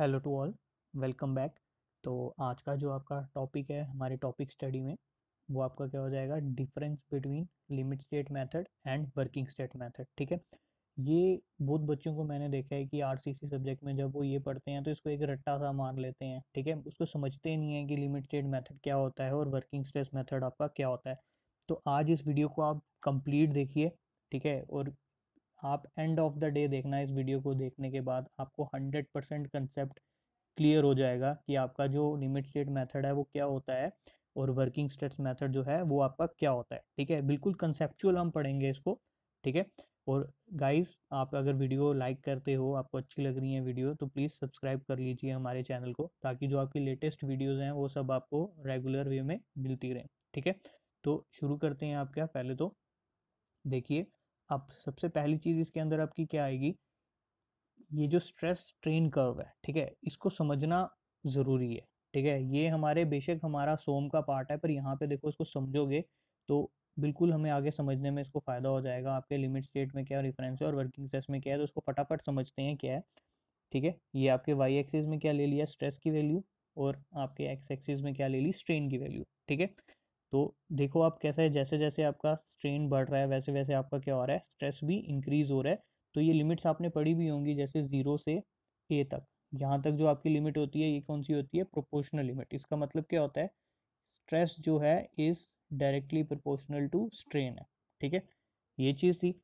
hello to all welcome back तो आज का जो आपका टॉपिक है हमारे टॉपिक स्टडी में वो आपका क्या हो जाएगा difference between limit state method and working state method ठीक है ये बहुत बच्चों को मैंने देखा है कि आरसीसी सब्जेक्ट में जब वो ये पढ़ते हैं तो इसको एक रट्टा सा मार लेते हैं ठीक है उसको समझते नहीं है कि लिमिट स्टेट मैथड क्या होता है और वर्किंग स्टेट मैथड आपका क्या होता है तो आज इस वीडियो को आप कंप्लीट देखिए ठीक है और आप एंड ऑफ द डे देखना इस वीडियो को देखने के बाद आपको हंड्रेड परसेंट कंसेप्ट क्लियर हो जाएगा कि आपका जो लिमिट स्टेट मेथड है वो क्या होता है और वर्किंग स्टेट्स मेथड जो है वो आपका क्या होता है ठीक है बिल्कुल कंसेप्चुअल हम पढ़ेंगे इसको ठीक है और गाइस आप अगर वीडियो लाइक करते हो आपको अच्छी लग रही है वीडियो तो प्लीज़ सब्सक्राइब कर लीजिए हमारे चैनल को ताकि जो आपकी लेटेस्ट वीडियोज़ हैं वो सब आपको रेगुलर वे में मिलती रहें ठीक है तो शुरू करते हैं आप क्या पहले तो देखिए अब सबसे पहली चीज़ इसके अंदर आपकी क्या आएगी ये जो स्ट्रेस स्ट्रेन कर्व है ठीक है इसको समझना ज़रूरी है ठीक है ये हमारे बेशक हमारा सोम का पार्ट है पर यहाँ पे देखो इसको समझोगे तो बिल्कुल हमें आगे समझने में इसको फ़ायदा हो जाएगा आपके लिमिट स्टेट में क्या रिफरेंस है और वर्किंग स्ट्रेस में क्या है तो उसको फटाफट समझते हैं क्या है ठीक है ये आपके वाई एक्सिस में क्या ले लिया स्ट्रेस की वैल्यू और आपके एक्स एक्सिस में क्या ले ली स्ट्रेन की वैल्यू ठीक है तो देखो आप कैसा है जैसे जैसे आपका स्ट्रेन बढ़ रहा है वैसे वैसे आपका क्या हो रहा है स्ट्रेस भी इंक्रीज़ हो रहा है तो ये लिमिट्स आपने पढ़ी भी होंगी जैसे ज़ीरो से ए तक यहाँ तक जो आपकी लिमिट होती है ये कौन सी होती है प्रोपोर्शनल लिमिट इसका मतलब क्या होता है स्ट्रेस जो है is directly proportional to strain है ठीक है ये चीज़ थी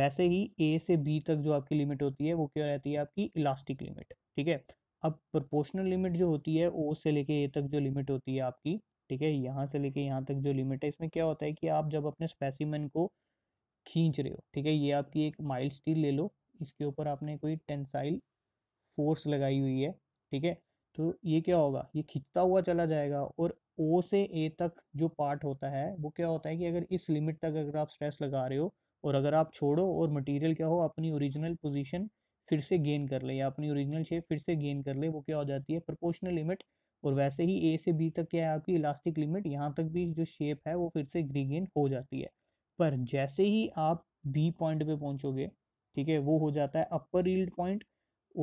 वैसे ही ए से बी तक जो आपकी लिमिट होती है वो क्या रहती है आपकी इलास्टिक लिमिट ठीक है अब प्रोपोर्शनल लिमिट जो होती है ओ से लेके ए तक जो लिमिट होती है आपकी ठीक है यहाँ से लेके यहाँ तक जो लिमिट है इसमें क्या होता है कि आप जब अपने स्पेसिमन को खींच रहे हो ठीक है ये आपकी एक माइल्ड स्टील ले लो इसके ऊपर आपने कोई टेंसाइल फोर्स लगाई हुई है ठीक है तो ये क्या होगा ये खींचता हुआ चला जाएगा और ओ से ए तक जो पार्ट होता है वो क्या होता है कि अगर इस लिमिट तक अगर आप स्ट्रेस लगा रहे हो और अगर आप छोड़ो और मटेरियल क्या हो अपनी ओरिजिनल पोजीशन फिर से गेन कर ले या अपनी ओरिजिनल शेप फिर से गेन कर ले वो क्या हो जाती है प्रोपोर्शनल लिमिट और वैसे ही ए से बी तक क्या है आपकी इलास्टिक लिमिट यहाँ तक भी जो शेप है वो फिर से ग्रीगेन हो जाती है पर जैसे ही आप बी पॉइंट पे पहुँचोगे ठीक है वो हो जाता है अपर ईल्ड पॉइंट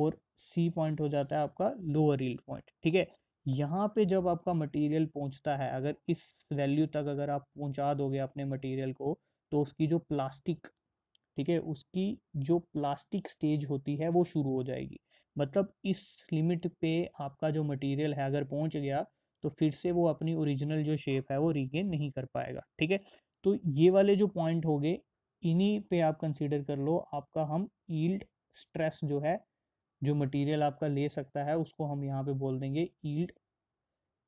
और सी पॉइंट हो जाता है आपका लोअर ईल्ड पॉइंट ठीक है यहाँ पे जब आपका मटेरियल पहुँचता है अगर इस वैल्यू तक अगर आप पहुँचा दोगे अपने मटेरियल को तो उसकी जो प्लास्टिक ठीक है उसकी जो प्लास्टिक स्टेज होती है वो शुरू हो जाएगी मतलब इस लिमिट पे आपका जो मटेरियल है अगर पहुंच गया तो फिर से वो अपनी ओरिजिनल जो शेप है वो रीगेन नहीं कर पाएगा ठीक है तो ये वाले जो पॉइंट हो गए इन्हीं पे आप कंसीडर कर लो आपका हम ईल्ड स्ट्रेस जो है जो मटेरियल आपका ले सकता है उसको हम यहाँ पे बोल देंगे ईल्ड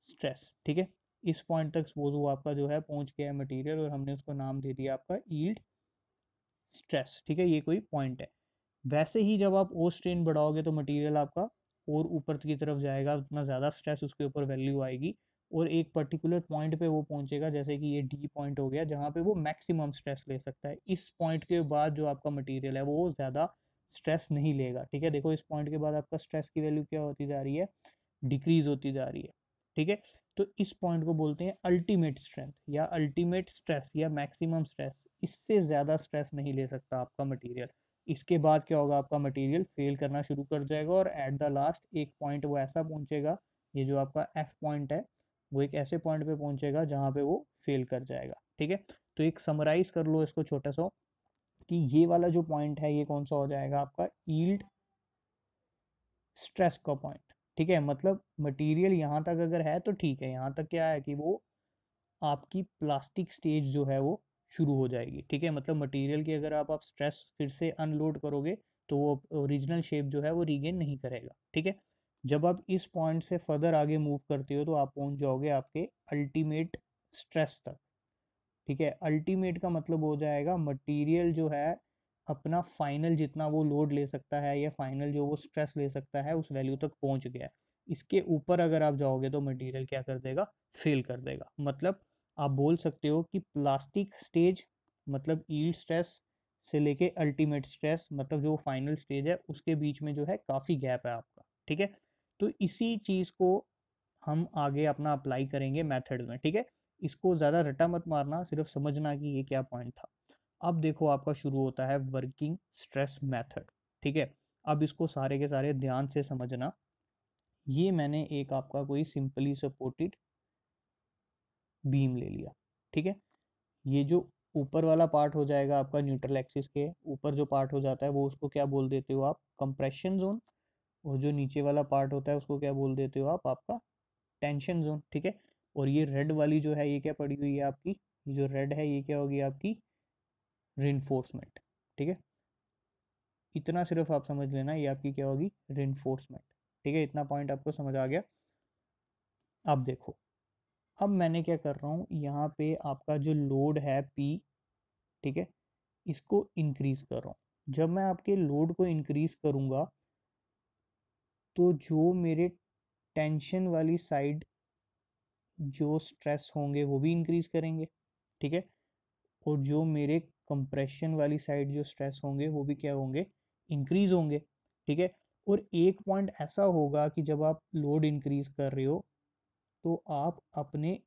स्ट्रेस ठीक है इस पॉइंट तक सपोज वो आपका जो है पहुँच गया है मटीरियल और हमने उसको नाम दे दिया आपका ईल्ड स्ट्रेस ठीक है ये कोई पॉइंट है वैसे ही जब आप ओ स्ट्रेन बढ़ाओगे तो मटेरियल आपका और ऊपर की तरफ जाएगा उतना ज़्यादा स्ट्रेस उसके ऊपर वैल्यू आएगी और एक पर्टिकुलर पॉइंट पे वो पहुंचेगा जैसे कि ये डी पॉइंट हो गया जहाँ पे वो मैक्सिमम स्ट्रेस ले सकता है इस पॉइंट के बाद जो आपका मटेरियल है वो ज़्यादा स्ट्रेस नहीं लेगा ठीक है देखो इस पॉइंट के बाद आपका स्ट्रेस की वैल्यू क्या होती जा रही है डिक्रीज़ होती जा रही है ठीक है तो इस पॉइंट को बोलते हैं अल्टीमेट स्ट्रेंथ या अल्टीमेट स्ट्रेस या मैक्सिमम स्ट्रेस इससे ज़्यादा स्ट्रेस नहीं ले सकता आपका मटेरियल इसके बाद क्या होगा आपका मटेरियल फेल करना शुरू कर जाएगा और एट द लास्ट एक पॉइंट वो ऐसा पहुंचेगा ये जो आपका एफ पॉइंट है वो एक ऐसे पॉइंट पे पहुंचेगा जहाँ पे वो फेल कर जाएगा ठीक है तो एक समराइज कर लो इसको छोटा सा कि ये वाला जो पॉइंट है ये कौन सा हो जाएगा आपका ईल्ड स्ट्रेस का पॉइंट ठीक है मतलब मटेरियल यहाँ तक अगर है तो ठीक है यहाँ तक क्या है कि वो आपकी प्लास्टिक स्टेज जो है वो शुरू हो जाएगी ठीक है मतलब मटेरियल की अगर आप आप स्ट्रेस फिर से अनलोड करोगे तो वो ओरिजिनल शेप जो है वो रीगेन नहीं करेगा ठीक है जब आप इस पॉइंट से फर्दर आगे मूव करते हो तो आप पहुंच जाओगे आपके अल्टीमेट स्ट्रेस तक ठीक है अल्टीमेट का मतलब हो जाएगा मटेरियल जो है अपना फाइनल जितना वो लोड ले सकता है या फाइनल जो वो स्ट्रेस ले सकता है उस वैल्यू तक पहुंच गया है इसके ऊपर अगर आप जाओगे तो मटेरियल क्या कर देगा फेल कर देगा मतलब आप बोल सकते हो कि प्लास्टिक स्टेज मतलब ईल्ड स्ट्रेस से लेके अल्टीमेट स्ट्रेस मतलब जो फाइनल स्टेज है उसके बीच में जो है काफ़ी गैप है आपका ठीक है तो इसी चीज़ को हम आगे अपना अप्लाई करेंगे मेथड में ठीक है इसको ज़्यादा रटा मत मारना सिर्फ समझना कि ये क्या पॉइंट था अब देखो आपका शुरू होता है वर्किंग स्ट्रेस मेथड ठीक है अब इसको सारे के सारे ध्यान से समझना ये मैंने एक आपका कोई सिंपली सपोर्टेड बीम ले लिया ठीक है ये जो ऊपर वाला पार्ट हो जाएगा आपका न्यूट्रल एक्सिस के ऊपर जो पार्ट हो जाता है वो उसको क्या बोल देते हो आप कंप्रेशन जोन और जो नीचे वाला पार्ट होता है उसको क्या बोल देते हो आप आपका टेंशन जोन ठीक है और ये रेड वाली जो है ये क्या पड़ी हुई है आपकी ये जो रेड है ये क्या होगी आपकी रिनफोर्समेंट ठीक है इतना सिर्फ आप समझ लेना ये आपकी क्या होगी रिनफोर्समेंट ठीक है इतना पॉइंट आपको समझ आ गया अब देखो अब मैंने क्या कर रहा हूँ यहाँ पे आपका जो लोड है पी ठीक है इसको इंक्रीज कर रहा हूँ जब मैं आपके लोड को इंक्रीज करूँगा तो जो मेरे टेंशन वाली साइड जो स्ट्रेस होंगे वो भी इंक्रीज करेंगे ठीक है और जो मेरे कंप्रेशन वाली साइड जो स्ट्रेस होंगे वो भी क्या होंगे इंक्रीज होंगे ठीक है और एक पॉइंट ऐसा होगा कि जब आप लोड इंक्रीज कर रहे हो तो आप अपने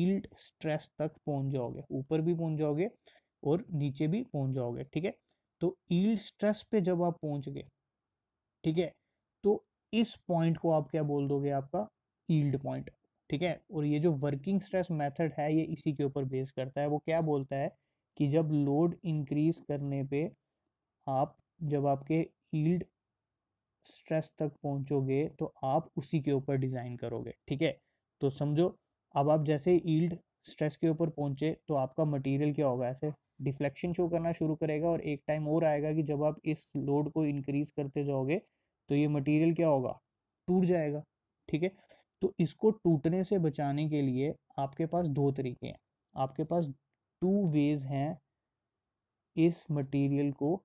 ईल्ड स्ट्रेस तक पहुंच जाओगे ऊपर भी पहुंच जाओगे और नीचे भी पहुंच जाओगे ठीक है तो ईल्ड स्ट्रेस पे जब आप पहुंच गए ठीक है तो इस पॉइंट को आप क्या बोल दोगे आपका ईल्ड पॉइंट ठीक है और ये जो वर्किंग स्ट्रेस मेथड है ये इसी के ऊपर बेस करता है वो क्या बोलता है कि जब लोड इंक्रीज करने पे आप जब आपके ईल्ड स्ट्रेस तक पहुंचोगे तो आप उसी के ऊपर डिज़ाइन करोगे ठीक है तो समझो अब आप जैसे ईल्ड स्ट्रेस के ऊपर पहुंचे तो आपका मटेरियल क्या होगा ऐसे डिफ्लेक्शन शो करना शुरू करेगा और एक टाइम और आएगा कि जब आप इस लोड को इंक्रीज करते जाओगे तो ये मटेरियल क्या होगा टूट जाएगा ठीक है तो इसको टूटने से बचाने के लिए आपके पास दो तरीके हैं आपके पास टू वेज हैं इस मटेरियल को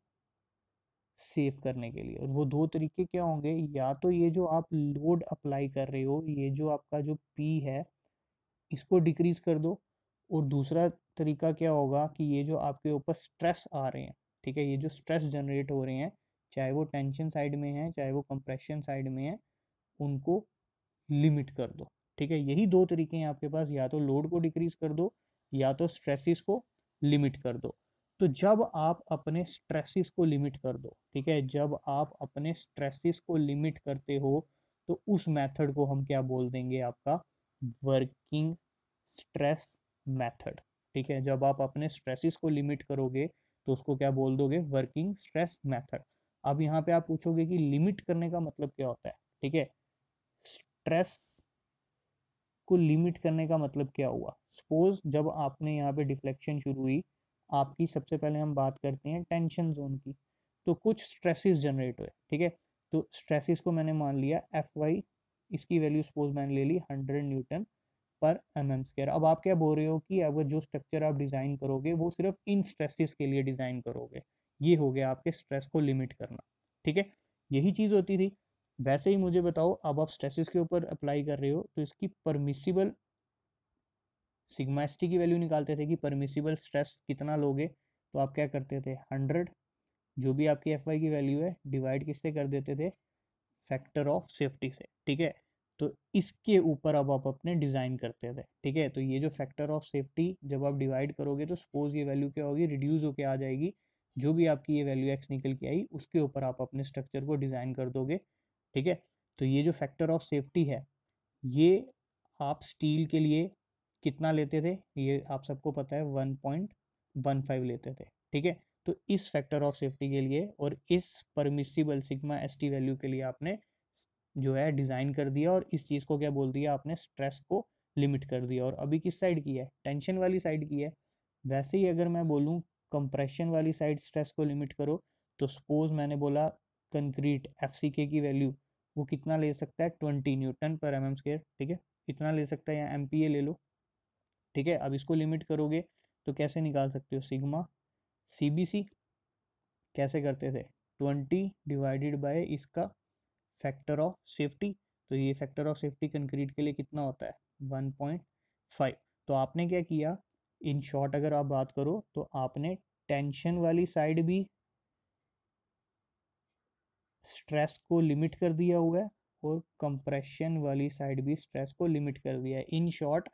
सेव करने के लिए और वो दो तरीके क्या होंगे या तो ये जो आप लोड अप्लाई कर रहे हो ये जो आपका जो पी है इसको डिक्रीज कर दो और दूसरा तरीका क्या होगा कि ये जो आपके ऊपर स्ट्रेस आ रहे हैं ठीक है ये जो स्ट्रेस जनरेट हो रहे हैं चाहे वो टेंशन साइड में है चाहे वो कंप्रेशन साइड में है उनको लिमिट कर दो ठीक है यही दो तरीके हैं आपके पास या तो लोड को डिक्रीज कर दो या तो स्ट्रेसिस को लिमिट कर दो तो जब आप अपने स्ट्रेसिस को लिमिट कर दो ठीक है जब आप अपने स्ट्रेसिस को लिमिट करते हो तो उस मेथड को हम क्या बोल देंगे आपका वर्किंग स्ट्रेस मेथड ठीक है जब आप अपने स्ट्रेसिस को लिमिट करोगे तो उसको क्या बोल दोगे वर्किंग स्ट्रेस मेथड अब यहाँ पे आप पूछोगे कि लिमिट करने का मतलब क्या होता है ठीक है स्ट्रेस को लिमिट करने का मतलब क्या हुआ सपोज जब आपने यहाँ पे डिफ्लेक्शन शुरू हुई आपकी सबसे पहले हम बात करते हैं टेंशन जोन की तो कुछ स्ट्रेसेस जनरेट हुए ठीक है तो स्ट्रेसेस को मैंने मान लिया एफ वाई इसकी वैल्यू सपोज मैंने ले ली hundred newton per M M square अब आप क्या बोल रहे हो कि अगर जो स्ट्रक्चर आप डिज़ाइन करोगे वो सिर्फ इन स्ट्रेसेस के लिए डिज़ाइन करोगे ये हो गया आपके स्ट्रेस को लिमिट करना ठीक है यही चीज़ होती थी वैसे ही मुझे बताओ अब आप स्ट्रेसेस के ऊपर अप्लाई कर रहे हो तो इसकी परमिसिबल सिग्मा की वैल्यू निकालते थे कि परमिसिबल स्ट्रेस कितना लोगे तो आप क्या करते थे हंड्रेड जो भी आपकी एफ की वैल्यू है डिवाइड किससे कर देते थे फैक्टर ऑफ सेफ्टी से ठीक है तो इसके ऊपर अब आप अपने डिज़ाइन करते थे ठीक है तो ये जो फैक्टर ऑफ सेफ्टी जब आप डिवाइड करोगे तो सपोज ये वैल्यू क्या होगी रिड्यूस होके आ जाएगी जो भी आपकी ये वैल्यू एक्स निकल के आई उसके ऊपर आप अपने स्ट्रक्चर को डिज़ाइन कर दोगे ठीक है तो ये जो फैक्टर ऑफ सेफ्टी है ये आप स्टील के लिए कितना लेते थे ये आप सबको पता है वन पॉइंट वन फाइव लेते थे ठीक है तो इस फैक्टर ऑफ सेफ्टी के लिए और इस permissible sigma S T value के लिए आपने जो है डिज़ाइन कर दिया और इस चीज़ को क्या बोल दिया आपने स्ट्रेस को लिमिट कर दिया और अभी किस साइड की है टेंशन वाली साइड की है वैसे ही अगर मैं बोलूँ कंप्रेशन वाली साइड स्ट्रेस को लिमिट करो तो सपोज़ मैंने बोला कंक्रीट एफ सी के की वैल्यू वो कितना ले सकता है twenty newton per M M square ठीक है इतना ले सकता है या एम पी ए ले लो ठीक है अब इसको लिमिट करोगे तो कैसे निकाल सकते हो सिग्मा सी कैसे करते थे ट्वेंटी डिवाइडेड बाय इसका फैक्टर ऑफ सेफ्टी तो ये फैक्टर ऑफ सेफ्टी कंक्रीट के लिए कितना होता है वन पॉइंट फाइव तो आपने क्या किया इन शॉर्ट अगर आप बात करो तो आपने टेंशन वाली साइड भी स्ट्रेस को लिमिट कर दिया हुआ है और कंप्रेशन वाली साइड भी स्ट्रेस को लिमिट कर दिया है इन शॉर्ट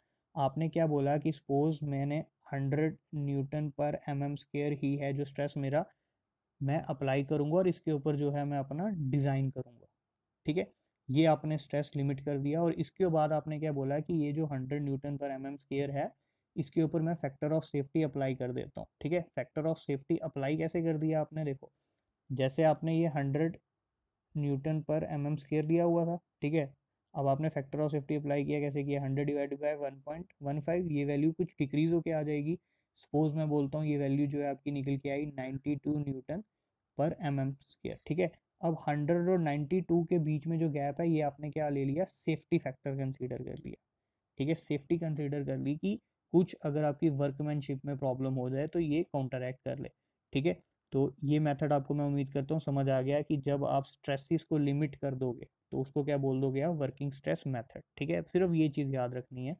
आपने क्या बोला कि सपोज मैंने hundred newton per M M square ही है जो स्ट्रेस मेरा मैं अप्लाई करूँगा और इसके ऊपर जो है मैं अपना डिज़ाइन करूँगा ठीक है ये आपने स्ट्रेस लिमिट कर दिया और इसके बाद आपने क्या बोला कि ये जो hundred newton per M M square है इसके ऊपर मैं फैक्टर ऑफ सेफ्टी अप्लाई कर देता हूँ ठीक है फैक्टर ऑफ सेफ्टी अप्लाई कैसे कर दिया आपने देखो जैसे आपने ये hundred newton per M M square दिया हुआ था ठीक है अब आपने फैक्टर ऑफ सेफ्टी अप्लाई किया कैसे किया hundred divide by one point one five ये वैल्यू कुछ डिक्रीज होकर आ जाएगी सपोज मैं बोलता हूँ ये वैल्यू जो है आपकी निकल के आई ninety two newton per M M square ठीक है अब हंड्रेड और नाइन्टी टू के बीच में जो गैप है ये आपने क्या ले लिया सेफ्टी फैक्टर कंसिडर कर लिया ठीक है सेफ्टी कंसिडर कर ली कि कुछ अगर आपकी वर्कमैनशिप में प्रॉब्लम हो जाए तो ये एक्ट कर ले ठीक है तो ये मेथड आपको मैं उम्मीद करता हूँ समझ आ गया कि जब आप स्ट्रेसिस को लिमिट कर दोगे तो उसको क्या बोल दोगे आप वर्किंग स्ट्रेस मेथड ठीक है सिर्फ ये चीज़ याद रखनी है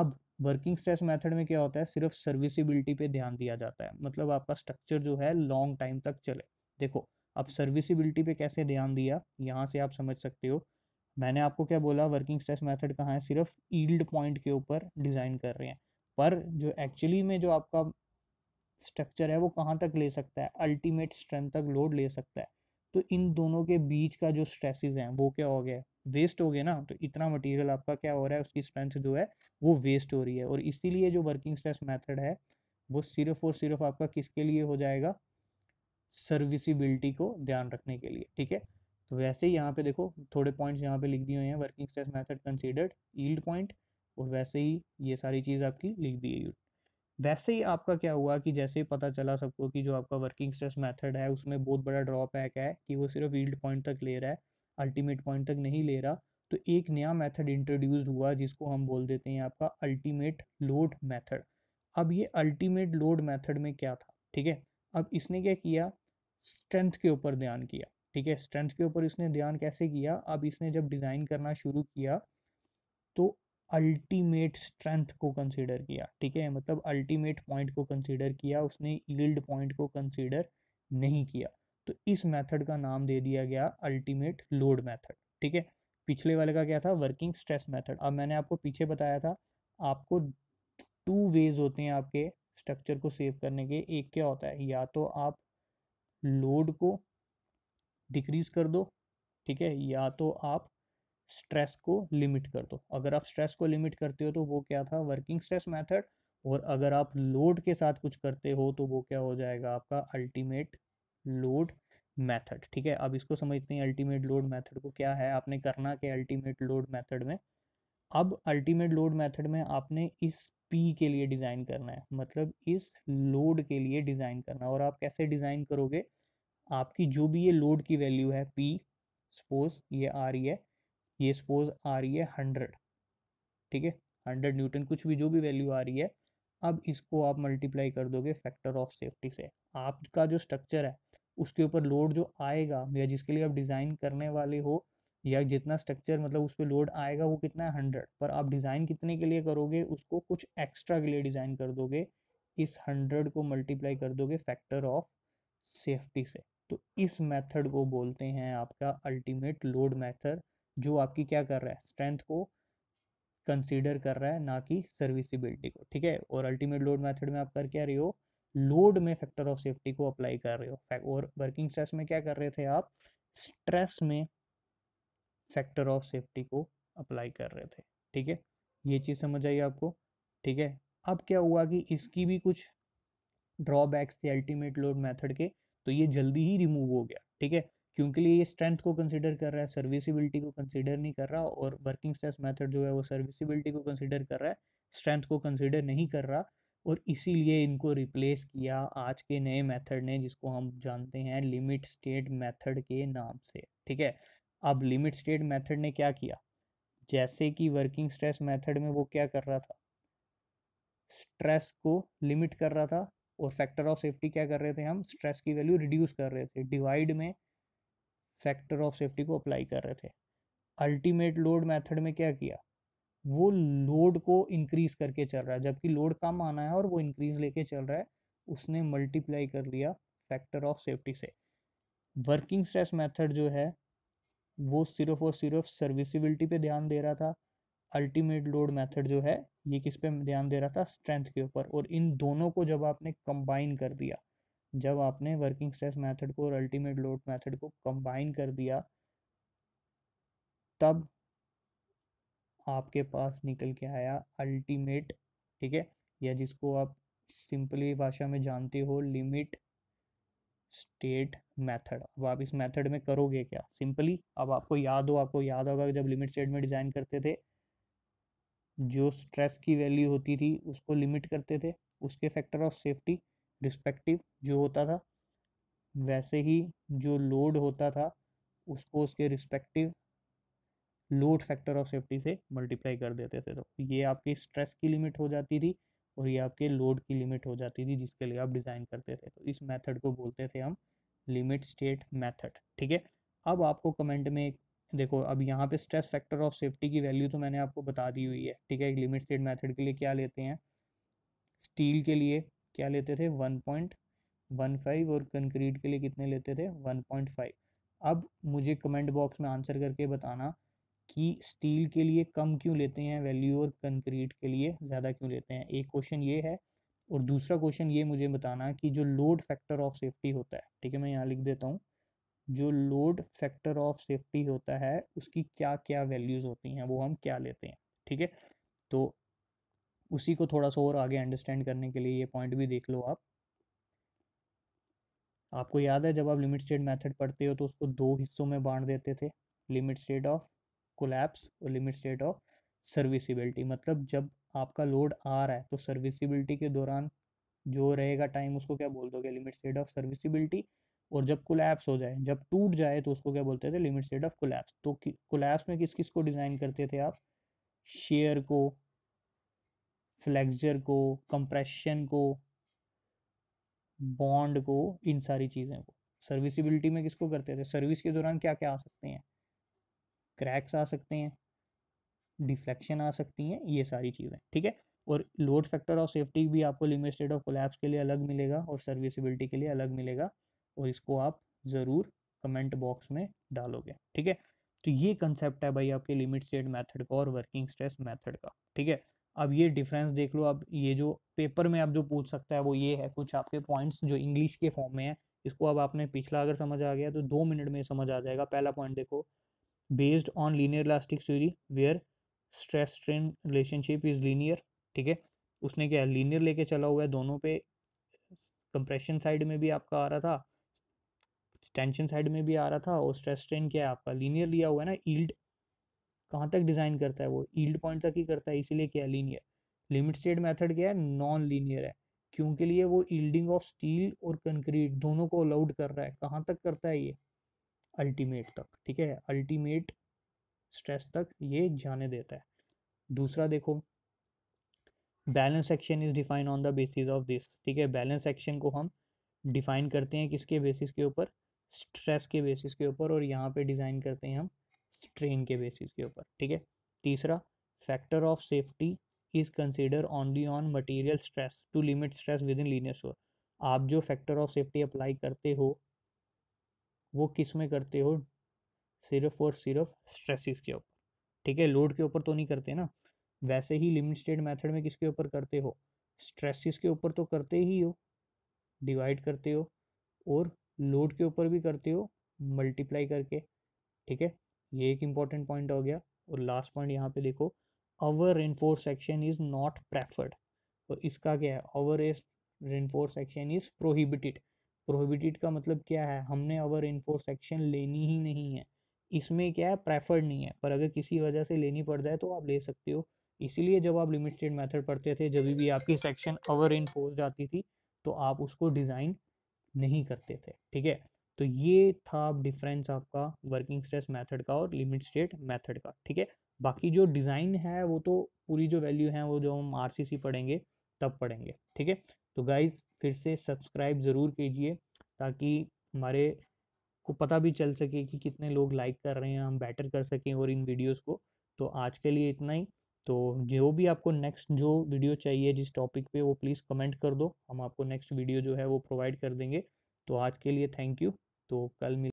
अब वर्किंग स्ट्रेस मेथड में क्या होता है सिर्फ सर्विसिबिलिटी पे ध्यान दिया जाता है मतलब आपका स्ट्रक्चर जो है लॉन्ग टाइम तक चले देखो अब सर्विसिबिलिटी पे कैसे ध्यान दिया यहाँ से आप समझ सकते हो मैंने आपको क्या बोला वर्किंग स्ट्रेस मेथड कहाँ है सिर्फ ईल्ड पॉइंट के ऊपर डिज़ाइन कर रहे हैं पर जो एक्चुअली में जो आपका स्ट्रक्चर है वो कहाँ तक ले सकता है अल्टीमेट स्ट्रेंथ तक लोड ले सकता है तो इन दोनों के बीच का जो स्ट्रेसिस हैं वो क्या हो गया वेस्ट हो गया ना तो इतना मटेरियल आपका क्या हो रहा है उसकी स्ट्रेंथ जो है वो वेस्ट हो रही है और इसीलिए जो वर्किंग स्ट्रेस मेथड है वो सिर्फ और सिर्फ आपका किसके लिए हो जाएगा सर्विसिबिलिटी को ध्यान रखने के लिए ठीक है तो वैसे ही यहाँ पे देखो थोड़े पॉइंट्स यहाँ पे लिख दिए हुए हैं working stress method considered yield point और वैसे ही ये सारी चीज़ आपकी लिख दी गई वैसे ही आपका क्या हुआ कि जैसे ही पता चला सबको कि जो आपका वर्किंग स्ट्रेस मेथड है उसमें बहुत बड़ा ड्रॉबैक है कि वो सिर्फ ईल्ड पॉइंट तक ले रहा है अल्टीमेट पॉइंट तक नहीं ले रहा तो एक नया मेथड इंट्रोड्यूस हुआ जिसको हम बोल देते हैं आपका अल्टीमेट लोड मेथड अब ये अल्टीमेट लोड मेथड में क्या था ठीक है अब इसने क्या किया स्ट्रेंथ के ऊपर ध्यान किया ठीक है स्ट्रेंथ के ऊपर इसने ध्यान कैसे किया अब इसने जब डिज़ाइन करना शुरू किया तो अल्टीमेट स्ट्रेंथ को कंसीडर किया ठीक है मतलब अल्टीमेट पॉइंट को कंसीडर किया उसने ईल्ड पॉइंट को कंसीडर नहीं किया तो इस मेथड का नाम दे दिया गया अल्टीमेट लोड मेथड ठीक है पिछले वाले का क्या था वर्किंग स्ट्रेस मेथड अब मैंने आपको पीछे बताया था आपको टू वेज होते हैं आपके स्ट्रक्चर को सेव करने के एक क्या होता है या तो आप लोड को डिक्रीज कर दो ठीक है या तो आप स्ट्रेस को लिमिट कर दो अगर आप स्ट्रेस को लिमिट करते हो तो वो क्या था वर्किंग स्ट्रेस मेथड और अगर आप लोड के साथ कुछ करते हो तो वो क्या हो जाएगा आपका अल्टीमेट लोड मेथड ठीक है अब इसको समझते हैं अल्टीमेट लोड मेथड को क्या है आपने करना क्या अल्टीमेट लोड मेथड में अब अल्टीमेट लोड मेथड में आपने इस पी के लिए डिज़ाइन करना है मतलब इस लोड के लिए डिज़ाइन करना और आप कैसे डिज़ाइन करोगे आपकी जो भी ये लोड की वैल्यू है पी सपोज ये आ रही है ये सपोज आ रही है हंड्रेड ठीक है हंड्रेड न्यूटन कुछ भी जो भी वैल्यू आ रही है अब इसको आप मल्टीप्लाई कर दोगे फैक्टर ऑफ सेफ्टी से आपका जो स्ट्रक्चर है उसके ऊपर लोड जो आएगा या जिसके लिए आप डिज़ाइन करने वाले हो या जितना स्ट्रक्चर मतलब उस पर लोड आएगा वो कितना है हंड्रेड पर आप डिज़ाइन कितने के लिए करोगे उसको कुछ एक्स्ट्रा के लिए डिज़ाइन कर दोगे इस हंड्रेड को मल्टीप्लाई कर दोगे फैक्टर ऑफ सेफ्टी से तो इस मेथड को बोलते हैं आपका अल्टीमेट लोड मेथड जो आपकी क्या कर रहा है स्ट्रेंथ को कंसीडर कर रहा है ना कि सर्विसिबिलिटी को ठीक है और अल्टीमेट लोड मेथड में आप कर क्या रहे हो लोड में फैक्टर ऑफ सेफ्टी को अप्लाई कर रहे हो और वर्किंग स्ट्रेस में क्या कर रहे थे आप स्ट्रेस में फैक्टर ऑफ सेफ्टी को अप्लाई कर रहे थे ठीक है ये चीज़ समझ आई आपको ठीक है अब क्या हुआ कि इसकी भी कुछ ड्रॉबैक्स थे अल्टीमेट लोड मेथड के तो ये जल्दी ही रिमूव हो गया ठीक है क्योंकि ये स्ट्रेंथ को कंसिडर कर रहा है सर्विसिबिलिटी को कंसिडर नहीं कर रहा और वर्किंग स्ट्रेस मेथड जो है वो सर्विसिबिलिटी को कंसिडर कर रहा है स्ट्रेंथ को कंसिडर नहीं कर रहा और इसीलिए इनको रिप्लेस किया आज के नए मेथड ने जिसको हम जानते हैं लिमिट स्टेट मेथड के नाम से ठीक है अब लिमिट स्टेट मेथड ने क्या किया जैसे कि वर्किंग स्ट्रेस मेथड में वो क्या कर रहा था स्ट्रेस को लिमिट कर रहा था और फैक्टर ऑफ सेफ्टी क्या कर रहे थे हम स्ट्रेस की वैल्यू रिड्यूस कर रहे थे डिवाइड में फैक्टर ऑफ सेफ्टी को अप्लाई कर रहे थे अल्टीमेट लोड मेथड में क्या किया वो लोड को इंक्रीज करके चल रहा है जबकि लोड कम आना है और वो इंक्रीज लेके चल रहा है उसने मल्टीप्लाई कर लिया फैक्टर ऑफ सेफ्टी से वर्किंग स्ट्रेस मेथड जो है वो सिर्फ और सिर्फ सर्विसिबिलिटी पे ध्यान दे रहा था अल्टीमेट लोड मेथड जो है ये किस पे ध्यान दे रहा था स्ट्रेंथ के ऊपर और इन दोनों को जब आपने कंबाइन कर दिया जब आपने वर्किंग स्ट्रेस मेथड को और अल्टीमेट लोड मेथड को कंबाइन कर दिया तब आपके पास निकल के आया अल्टीमेट ठीक है या जिसको आप सिंपली भाषा में जानते हो लिमिट स्टेट मेथड अब आप इस मेथड में करोगे क्या सिंपली अब आपको याद हो आपको याद होगा जब लिमिट स्टेट में डिज़ाइन करते थे जो स्ट्रेस की वैल्यू होती थी उसको लिमिट करते थे उसके फैक्टर ऑफ सेफ्टी रिस्पेक्टिव जो होता था वैसे ही जो लोड होता था उसको उसके respective load factor of safety से मल्टीप्लाई कर देते थे तो ये आपके स्ट्रेस की लिमिट हो जाती थी और ये आपके लोड की लिमिट हो जाती थी जिसके लिए आप डिज़ाइन करते थे तो इस मेथड को बोलते थे हम लिमिट स्टेट मेथड ठीक है अब आपको कमेंट में एक देखो अब यहाँ पे स्ट्रेस फैक्टर ऑफ सेफ्टी की वैल्यू तो मैंने आपको बता दी हुई है ठीक है लिमिट स्टेट मेथड के लिए क्या लेते हैं स्टील के लिए क्या लेते थे वन पॉइंट वन फाइव और कंक्रीट के लिए कितने लेते थे वन पॉइंट फाइव अब मुझे कमेंट बॉक्स में आंसर करके बताना कि स्टील के लिए कम क्यों लेते हैं वैल्यू और कंक्रीट के लिए ज़्यादा क्यों लेते हैं एक क्वेश्चन ये है और दूसरा क्वेश्चन ये मुझे बताना कि जो लोड फैक्टर ऑफ सेफ्टी होता है ठीक है मैं यहाँ लिख देता हूँ जो लोड फैक्टर ऑफ सेफ्टी होता है उसकी क्या क्या वैल्यूज़ होती हैं वो हम क्या लेते हैं ठीक है तो उसी को थोड़ा सा और आगे अंडरस्टैंड करने के लिए ये पॉइंट भी देख लो आप आपको याद है जब आप लिमिट स्टेट मेथड पढ़ते हो तो उसको दो हिस्सों में बांट देते थे लिमिट स्टेट ऑफ कोलैप्स और लिमिट स्टेट ऑफ सर्विसिबिलिटी मतलब जब आपका लोड आ रहा है तो सर्विसिबिलिटी के दौरान जो रहेगा टाइम उसको क्या बोल दोगे लिमिट स्टेट ऑफ सर्विसिबिलिटी और जब कोलैप्स हो जाए जब टूट जाए तो उसको क्या बोलते थे लिमिट स्टेट ऑफ कोलैप्स तो कोलैप्स में किस किस को डिज़ाइन करते थे आप शेयर को फ्लेक्सर को कंप्रेशन को बॉन्ड को इन सारी चीज़ों को सर्विसिबिलिटी में किसको करते थे तो सर्विस के दौरान क्या क्या आ सकते हैं क्रैक्स आ सकते हैं डिफ्लेक्शन आ सकती हैं ये सारी चीज़ें ठीक है और लोड फैक्टर ऑफ सेफ्टी भी आपको लिमिट स्टेट ऑफ कोलैप्स के लिए अलग मिलेगा और सर्विसिबिलिटी के लिए अलग मिलेगा और इसको आप ज़रूर कमेंट बॉक्स में डालोगे ठीक है तो ये कंसेप्ट है भाई आपके लिमिट स्टेट मैथड का और वर्किंग स्ट्रेस मैथड का ठीक है अब ये डिफरेंस देख लो अब ये जो पेपर में अब जो पूछ सकता है वो ये है कुछ आपके पॉइंट्स जो इंग्लिश के फॉर्म में है इसको अब आपने पिछला अगर समझ आ गया तो दो मिनट में समझ आ जाएगा पहला पॉइंट देखो based on linear elastic theory where stress strain relationship is linear ठीक है उसने क्या लीनियर लेके चला हुआ है दोनों पे कंप्रेशन साइड में भी आपका आ रहा था टेंशन साइड में भी आ रहा था और स्ट्रेस स्ट्रेन क्या है आपका लीनियर लिया हुआ है ना ईल्ड कहाँ तक डिज़ाइन करता है वो ईल्ड पॉइंट तक ही करता है इसीलिए क्या लीनियर लिमिट स्टेट मेथड क्या है नॉन लीनियर है क्योंकि लिए वो ईल्डिंग ऑफ स्टील और कंक्रीट दोनों को अलाउड कर रहा है कहाँ तक करता है ये अल्टीमेट तक ठीक है अल्टीमेट स्ट्रेस तक ये जाने देता है दूसरा देखो balance action is define on the basis of this ठीक है बैलेंस एक्शन को हम डिफाइन करते हैं किसके बेसिस के ऊपर स्ट्रेस के बेसिस के ऊपर और यहाँ पे डिज़ाइन करते हैं हम स्ट्रेन के बेसिस के ऊपर ठीक है तीसरा factor of safety is consider only on material stress to limit stress within linear store आप जो फैक्टर ऑफ सेफ्टी अप्लाई करते हो वो किस में करते हो सिर्फ और सिर्फ स्ट्रेसिस के ऊपर ठीक है लोड के ऊपर तो नहीं करते ना वैसे ही लिमिट स्टेट मेथड में किसके ऊपर करते हो स्ट्रेसिस के ऊपर तो करते ही हो डिवाइड करते हो और लोड के ऊपर भी करते हो मल्टीप्लाई करके ठीक है ये एक इंपॉर्टेंट पॉइंट हो गया और लास्ट पॉइंट यहाँ पे देखो over reinforced section is not preferred और इसका क्या है over reinforced section is prohibited prohibited का मतलब क्या है हमने अवर रेनफोर्स सेक्शन लेनी ही नहीं है इसमें क्या है प्रेफर्ड नहीं है पर अगर किसी वजह से लेनी पड़ जाए तो आप ले सकते हो इसीलिए जब आप लिमिटेड मेथड पढ़ते थे जब भी आपकी सेक्शन अवर रेनफोर्स आती थी तो आप उसको डिज़ाइन नहीं करते थे ठीक है तो ये था डिफरेंस आपका वर्किंग स्ट्रेस मेथड का और लिमिट स्टेट मेथड का ठीक है बाकी जो डिज़ाइन है वो तो पूरी जो वैल्यू है वो जो हम आर पढ़ेंगे तब पढ़ेंगे ठीक है तो गाइज फिर से सब्सक्राइब ज़रूर कीजिए ताकि हमारे को पता भी चल सके कि कितने लोग लाइक कर रहे हैं हम बेटर कर सकें और इन वीडियोस को तो आज के लिए इतना ही तो जो भी आपको नेक्स्ट जो वीडियो चाहिए जिस टॉपिक पे वो प्लीज़ कमेंट कर दो हम आपको नेक्स्ट वीडियो जो है वो प्रोवाइड कर देंगे तो आज के लिए थैंक यू तो कल मिल